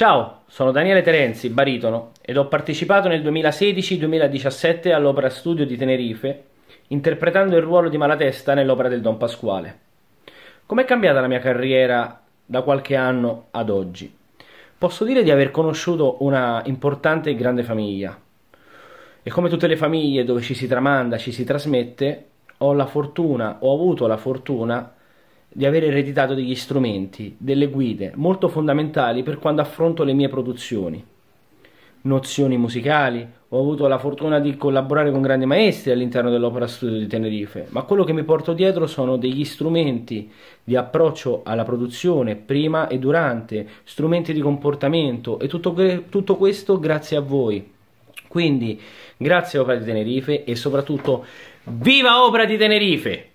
Ciao, sono Daniele Terenzi, baritono, ed ho partecipato nel 2016-2017 all'Opera Studio di Tenerife, interpretando il ruolo di Malatesta nell'opera del Don Pasquale. Com'è cambiata la mia carriera da qualche anno ad oggi? Posso dire di aver conosciuto una importante e grande famiglia. E come tutte le famiglie dove ci si tramanda, ci si trasmette, ho la fortuna, ho avuto la fortuna di aver ereditato degli strumenti, delle guide molto fondamentali per quando affronto le mie produzioni. Nozioni musicali, ho avuto la fortuna di collaborare con grandi maestri all'interno dell'Opera Studio di Tenerife, ma quello che mi porto dietro sono degli strumenti di approccio alla produzione prima e durante, strumenti di comportamento e tutto, tutto questo grazie a voi. Quindi grazie Opera di Tenerife e soprattutto viva Opera di Tenerife!